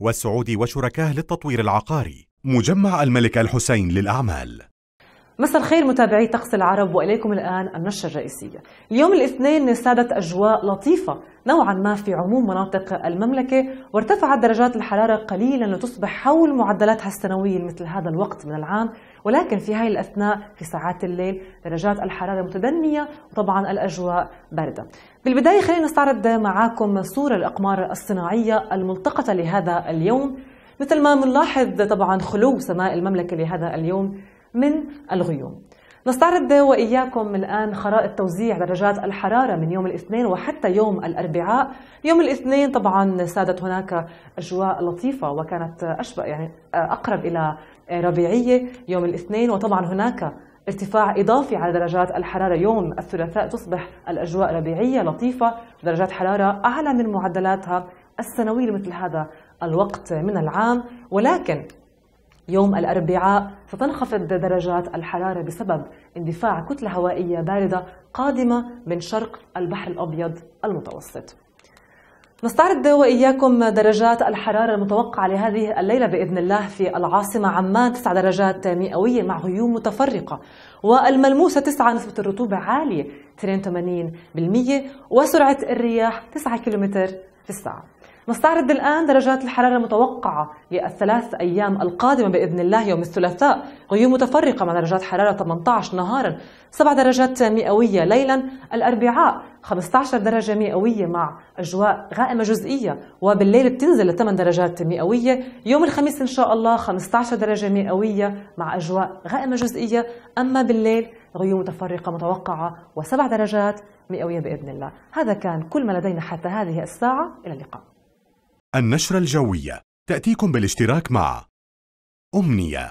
والسعودي وشركاه للتطوير العقاري مجمع الملك الحسين للأعمال مساء الخير متابعي طقس العرب واليكم الان النشره الرئيسيه. اليوم الاثنين سادت اجواء لطيفه نوعا ما في عموم مناطق المملكه وارتفعت درجات الحراره قليلا لتصبح حول معدلاتها السنويه مثل هذا الوقت من العام، ولكن في هاي الاثناء في ساعات الليل درجات الحراره متدنيه وطبعا الاجواء بارده. بالبدايه خلينا نستعرض معاكم صوره الاقمار الصناعيه الملتقطه لهذا اليوم. مثل ما بنلاحظ طبعا خلو سماء المملكه لهذا اليوم من الغيوم نستعرض وإياكم الآن خرائط توزيع درجات الحرارة من يوم الاثنين وحتى يوم الأربعاء يوم الاثنين طبعا سادت هناك أجواء لطيفة وكانت أشبه يعني أقرب إلى ربيعية يوم الاثنين وطبعا هناك ارتفاع إضافي على درجات الحرارة يوم الثلاثاء تصبح الأجواء ربيعية لطيفة درجات حرارة أعلى من معدلاتها السنوية مثل هذا الوقت من العام ولكن يوم الأربعاء ستنخفض درجات الحرارة بسبب اندفاع كتلة هوائية باردة قادمة من شرق البحر الأبيض المتوسط نستعرض وإياكم درجات الحرارة المتوقعة لهذه الليلة بإذن الله في العاصمة عمان 9 درجات مئوية مع غيوم متفرقة والملموسة 9 نسبة الرطوبة عالية 82% وسرعة الرياح 9 كم في الساعة نستعرض الآن درجات الحرارة المتوقعة للثلاث أيام القادمة بإذن الله يوم الثلاثاء غيوم متفرقة مع درجات حرارة 18 نهارا 7 درجات مئوية ليلا الأربعاء 15 درجة مئوية مع أجواء غائمة جزئية وبالليل بتنزل ل 8 درجات مئوية يوم الخميس إن شاء الله 15 درجة مئوية مع أجواء غائمة جزئية أما بالليل غيوم متفرقة متوقعة وسبع درجات مئوية بإذن الله هذا كان كل ما لدينا حتى هذه الساعة إلى اللقاء النشرة الجوية تأتيكم بالاشتراك مع أمنية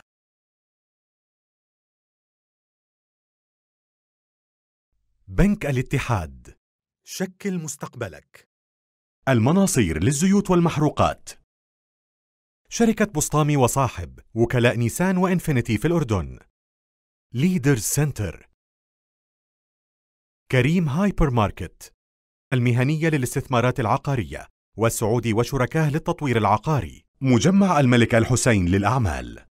بنك الاتحاد شكل مستقبلك المناصير للزيوت والمحروقات شركة بسطامي وصاحب وكلاء نيسان وإنفينيتي في الأردن ليدرز سنتر كريم هايبر ماركت المهنية للاستثمارات العقارية والسعودي وشركاه للتطوير العقاري مجمع الملك الحسين للأعمال